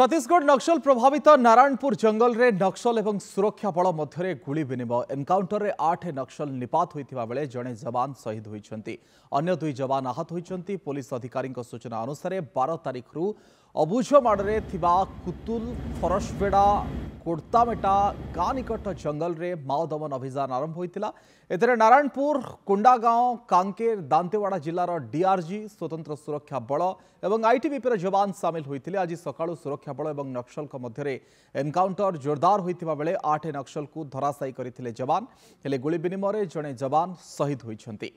ছত্তিশগড় নক্সল প্রভাবিত নারায়ণপুর জঙ্গলরে নক্সল এবং সুরক্ষা বল মধ্যে গুলি বিনিময় এনকাউন্টরে আট নক্সল নিপাত হয়ে জনে জবান শহীদ হয়েছেন অন্য দুই জবান আহত হয়েছেন পুলিশ অধিকারী সূচনা অনুসারে বার তারিখর অবুঝ মাড়ে কুতুল ফরসবেড়া କୋର୍ତାମେଟା ଗାଁ ନିକଟ ଜଙ୍ଗଲରେ ମାଓ ଦମନ ଅଭିଯାନ ଆରମ୍ଭ ହୋଇଥିଲା ଏଥିରେ ନାରାୟଣପୁର କୁଣ୍ଡାଗାଓଁ କାଙ୍କେର ଦାନ୍ତେୱାଡ଼ା ଜିଲ୍ଲାର ଡିଆର୍ଜି ସ୍ୱତନ୍ତ୍ର ସୁରକ୍ଷା ବଳ ଏବଂ ଆଇଟିବିପିର ଯବାନ ସାମିଲ ହୋଇଥିଲେ ଆଜି ସକାଳୁ ସୁରକ୍ଷା ବଳ ଏବଂ ନକ୍ସଲଙ୍କ ମଧ୍ୟରେ ଏନ୍କାଉଣ୍ଟର ଜୋରଦାର ହୋଇଥିବା ବେଳେ ଆଠ ନକ୍ସଲକୁ ଧରାଶାୟୀ କରିଥିଲେ ଯବାନ ହେଲେ ଗୁଳି ବିନିମୟରେ ଜଣେ ଯବାନ ଶହୀଦ ହୋଇଛନ୍ତି